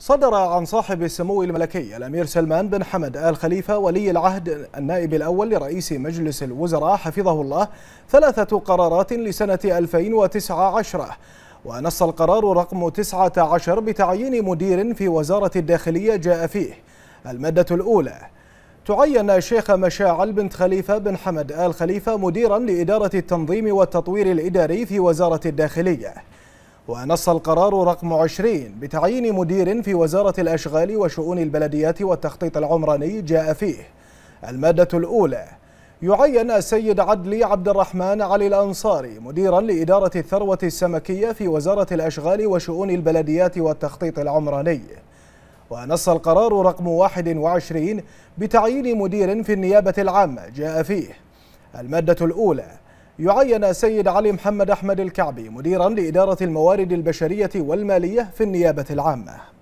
صدر عن صاحب السمو الملكي الأمير سلمان بن حمد آل خليفة ولي العهد النائب الأول لرئيس مجلس الوزراء حفظه الله ثلاثة قرارات لسنة 2019 ونص القرار رقم 19 بتعيين مدير في وزارة الداخلية جاء فيه المادة الأولى تعين الشيخ مشاعل بنت خليفة بن حمد آل خليفة مديرا لإدارة التنظيم والتطوير الإداري في وزارة الداخلية ونص القرار رقم 20 بتعيين مدير في وزارة الأشغال وشؤون البلديات والتخطيط العمراني جاء فيه المادة الأولى يعين السيد عدلي عبد الرحمن علي الأنصاري مديرا لإدارة الثروة السمكية في وزارة الأشغال وشؤون البلديات والتخطيط العمراني ونص القرار رقم 21 بتعيين مدير في النيابة العامة جاء فيه المادة الأولى يعين السيد علي محمد أحمد الكعبي مديرا لإدارة الموارد البشرية والمالية في النيابة العامة